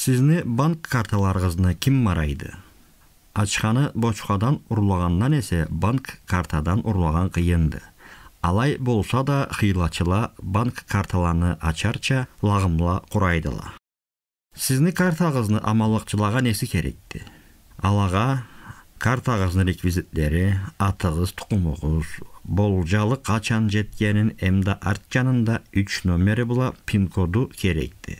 сізіне банк карталарыгызны кім марайды Ачқаны бочкадан ұрлағаннан есе банк картадан ұрлаған қиынды. алай болса да хилачыла банк карталаны ачарча лағымла курайдыла сизни картағызны амалыкчылаган несі керекті. алага картағызыны реквизиттері, атығыз тұқымығыз, болжалы қачан жеткенін эмда арт жанында 3 номери була пин коду керекті.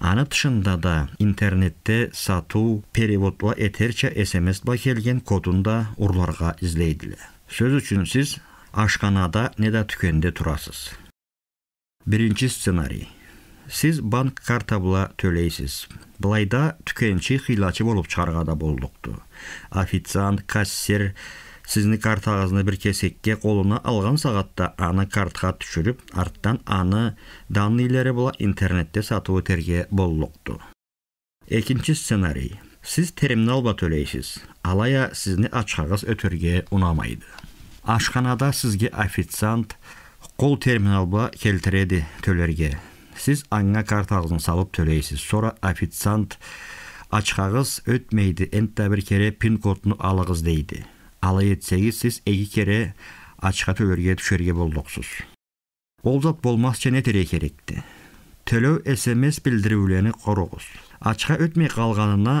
Аны тышында да интернетте сату, переводла этерча ба келген кодун да урларга сөз үчүн сиз ашканада не да түкөндө турасыз биринчи сценарий сиз банк картабыла төлөйсүз былайда түкенчи хыйлачы болуп чыгарга да болдукту официант кассир Сізні картағызны бір кесекке қолына алған сағатта аны картқа түшіріп арттан аны данныйлары бола интернетте сатып өтерге боллукту экинчи сценарий сіз терминалба төлейсіз алая сізні ачкагыз өтерге унамайды Ашқанада сізге официант қол терминалба келтіреді төлерге сіз аңа картағызын салып төлейсіз сора официант ачкагыз өтмейді энтте бір кере пин алыңыз дейді ала етсеңіз сіз эки кере ачка төлерге түшерге болдуксуз ол зат болмас жана тере керекти төлөө смс билдирүүлөрүн корогуз ачка өтмөй калганына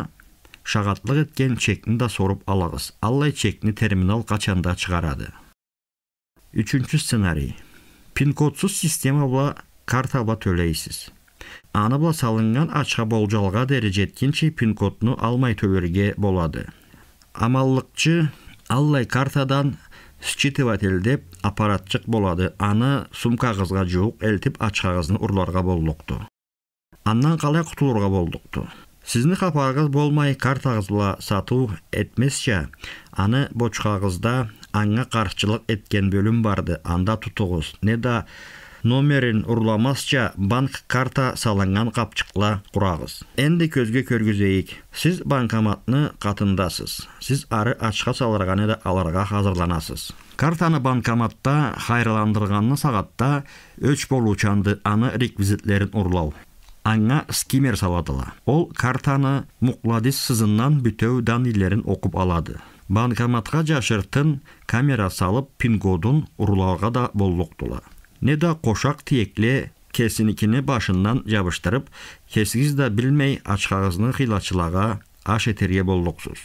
шагатлык эткен чекни да соруп алағыз аллай чекни терминал качанда чыгарады үчүнчү сценарий пин кодсуз система була карта була төлөйсүз аны була салынган ачка болжолга дере жеткенче пин кодну алмай төлөргө болады амаллыкчы аллай картадан считыватель деп аппаратчык болады аны сумка жоқ жууп элтип ач болдықты. урларга болдукту андан калай кутулурга болдукту сиздин капагыңыз болмай картагызла сатуу этмесче аны бочкагызда аңа каршылык эткен бөлүм барды анда тутугуз не да номерин урламасча банк карта салынган капчыкла курагыз энди көзгө көргүзөйүк сиз банкаматны қатындасыз. Сіз ары ачка саларғаны да аларға азырланасыз картаны банкоматта хайрыландырганны сағатта өч болуучанды аны реквизитлерін ұрлау. аңа скимер саладыла ол картаны мукладис сызыннан бүтеу данныйлерин оқып алады банкоматка жашыртын камера салып пин кодун да болдуктула не да қошақ тиекле кесіникіні башынан жабыштырып, кесігіз да білмей ашқағызның қилачылаға аш етерге болдықсыз.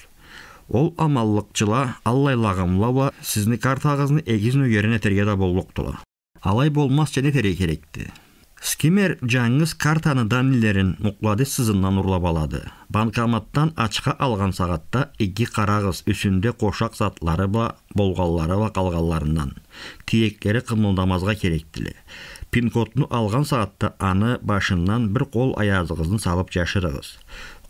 Ол амаллықчыла аллайлағымла ба сізні картағызның егізіні ерін етерге да болдықтыла. Алай болмас және тере керекті скимер жаңыз картаны данилерін муклади сызыннан ұрлап алады банкоматтан ачқа алған сағатта эки қарағыз үсінде қошақ затлары ба болғалары ба қалғаларынан. тиектери қымылдамазға керектілі. пин алған алган аны башыннан бір қол аязығызын салып жашырығыз.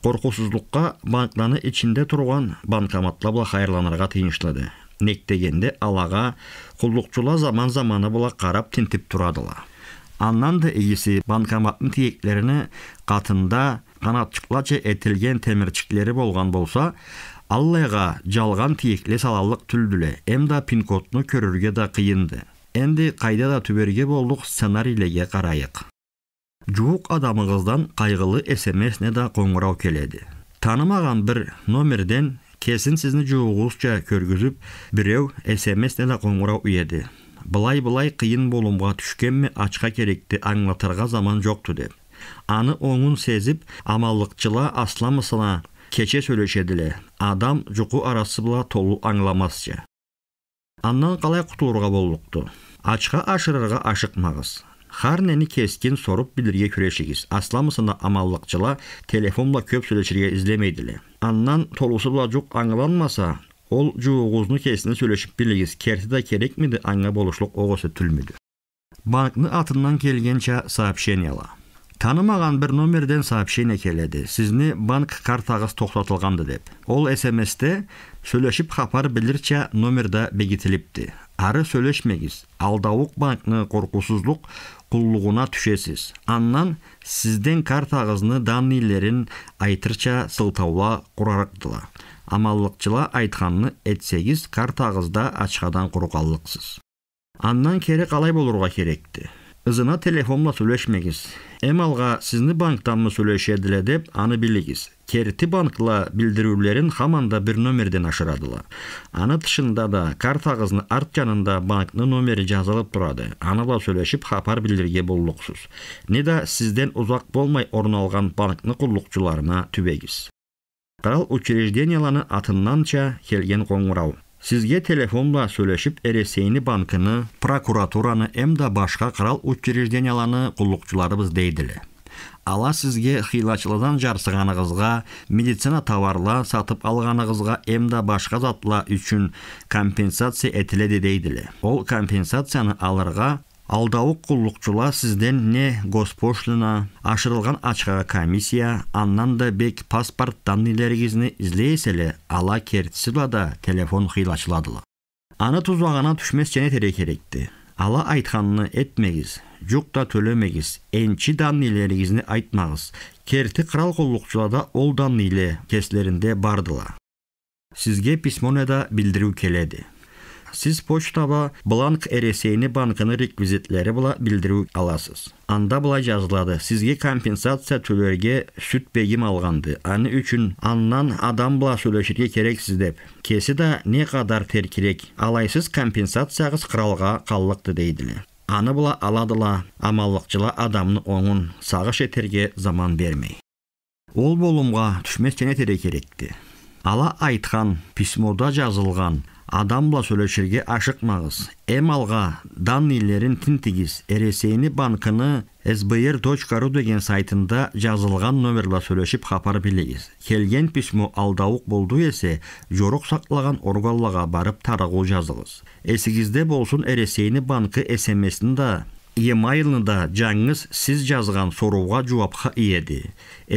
Қорқусызлыққа банкланы ичинде тұрған банкаматла бұла қайырланырға тейіншілады. нектегенде алаға құлдықчыла заман заманы була қарап тинтип турадыла Андан да егесі банкоматтын тиектерине катында канатчыклача этилген темирчиклери болган болса, аллайга жалган тиекле салалык түлдүле, эмда пин-кодну көрүргө да кыйынды. Энди кайда да түберге болдук сценарийлерге карайык. Жуук адамыңыздан кайгылы смсне да коңгуроо келеді. Танымаған бір номерден кесін сизни жуугузча көргүзүп, бирөө смсне да коңгуроо уеди былай былай қиын болумға түшкенме ачқа керекті аңлатырға заман жоқты деп аны оңын сезіп амалықчыла асламысына кече сөйлешеділі, адам жұқу арасы бұла толу аңламасчы Аннан қалай құтылырға болдықты. ачқа ашырырға ашықмағыз Хар нені кескен сорып билирге күрешигиз. Асламысына амалықчыла телефонла көп сөйлешерге іздемейділе Аннан толусу жоқ аңланмаса, ол жуу ғузны кесіні сөйлешіп білігіз керті да керек міді аңға болушылық оғысы түлмеді. Банкны атынан келген ча сапшен ела. Танымаған бір номерден сапшен екеледі. Сізіні банк картағыз тоқтатылғанды деп. Ол смс сөйләшіп сөйлешіп қапар білір ша номерда бегітіліпті. Ары сөйлешмегіз. Алдауық банкны қорқусызлық құллығына түшесіз аннан сізден картагызны данилерін айтырча сылтаула құрарықтыла. амаллықчыла айтқанны әтсегіз картағызда ачкадан ачқадан аннан кері қалай болырға керекті ызына телефонла сөйлешмегіз эмалга сизни банктанмы сүйлөшөт эле деп аны билигиз керти банкла билдирүүлөрүн хаманда бир номерден ашырадыла аны тышында да картаңыздын арт жанында банктын номери жазылып тұрады. аны да сүйлөшүп хабар билдирге не неда сизден узак болмай орун алган банктын кулдукчуларына түбегиз кырал учреждениялардын атынанча келген коңурау сізге телефонда сөйләшіп эресейни банкыны прокуратураны башқа башка кырал аланы кулукчуларыбыз дейдиле ала сізге хыйлачылыдан жарсыганыгызга медицина товарла сатып алганыгызга эмда башка затла үчүн компенсация этиледи дейдиле ол компенсацияны алырга алдауық құллықчула сізден не госпошлина ашырылған ачқаға комиссия аннан да бек паспорт данныйларыгизни излейселе ала кертісі да телефон хыйлачыладыла аны тұзуағана түшмес және тере керекти ала айтқанны этмегіз жоқ та төлемегіз энчи данныйларыгизни айтмағыз керти қырал құллықчулада ол данныйле кеслерінде бардыла сізге письмонеда білдіру келеді сіз поштаба бланк әресейні банкының реквизитлері бұла білдіру аласыз анда былай жазылады сізге компенсация түлерге сүт бегим алғанды аны үшін аннан адам бұла керек керексіз деп кесі да не қадар теркерек алайсыз компенсацияғыз қыралға қаллықты дейділі аны бұла аладыла амаллықчыла адамны оңын сағыш етерге заман бермей ол болымға түшмес тене керекті ала айтқан письмода жазылған адамла сөйлөшүргө ашыкмаңыз эм алга данныйлерин тинтигиз эресейни банкыны сбр точка ру деген сайтында жазылған номерла сүйлөшүп хабар билегиз келген письмо алдауық болду есе, жорук сактаган органлага барып тарыгуу жазыңыз эсиңизде болсун эресейни банкы смсин да емайлында жаңыз сіз жазған соруға жуапқа иеді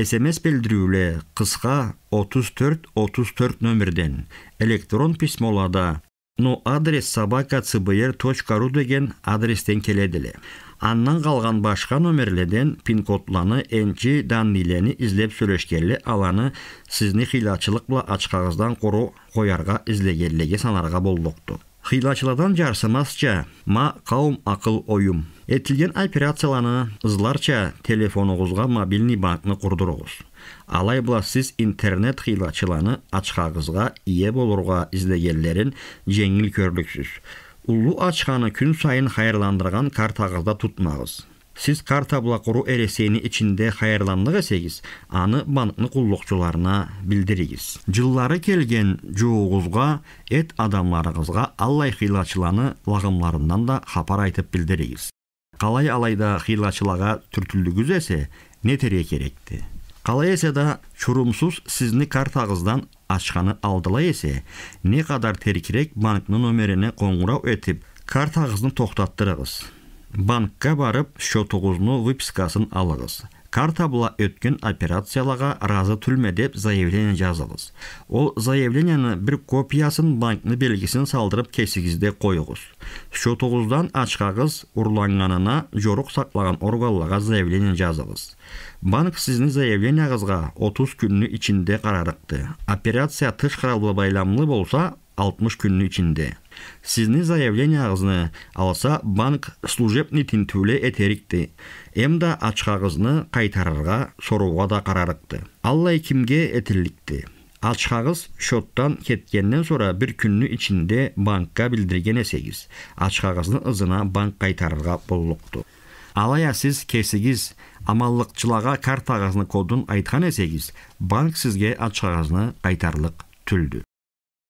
смс білдіруілі қысқа 34-34 нөмірден электрон письмолада но адрес собака цбр точка деген адрестен келеділі аннан қалған башқа номерледен пин кодланы энчи ізлеп излеп сүйлөшкенли аланы сизни хилачылык ачкагыздан қору коярга излегенлиги санарга болдукту Хыйлачылардан жарсымасча, ма қаум, ақыл ойым. Этилген операцияланы ызларча телефонуңузга мобильный банкны курдуруңуз. Алай була сиз интернет хыйлачыланы ачкагызга ие болурга издегенлерин жеңил көрліксіз. Улуу ачканы күн сайын хайырландырған картағызда тутмагыз сіз карта табыла құру әресені ічінде қайырланлық сегіз, аны банкны құллықшыларына білдірігіз. Жыллары келген жоуғызға, әт адамларығызға Аллай қилачыланы лағымларынан да хапар айтып білдірігіз. Қалай алайда қилачылаға түртілдігіз әсе, не тере керекті? Қалай есе да, шұрымсыз сізні картағыздан ашқаны алдыла эсе не қадар терекерек банқны номеріне қоңырау әтіп, картағызны тоқтаттырығыз банкка барып счетуңуздун выпискасын алыңыз карта була өткөн операцияларга ыраазы түлмө деп заявление жазыңыз ол заявлениянын бир копиясын банкны белгисин салдырып кесигизде коюңуз счетуңуздан ачкагыз урланганына жорук саклаган органларга заявление жазыңыз банк сиздин заявленияңызга 30 күндүн ичинде карарыкты операция тышкы байламлы болса 60 күндүн ичинде Сізні заявление алса банк служебный тинтүүлө этерикти. Эм да ачкагызны кайтарырга да карарыкты. Аллай кимге әтерлікті. Ачкагыз шоттан кеткенден сора бір күнні ичинде банкка билдирген әсегіз. Ачқағызны ызына банк кайтарырга болукту. Алая сіз кесігіз, амаллыкчылага картагызны кодын айтқан әсегіз банк сізге ачкагызны қайтарлық түлді.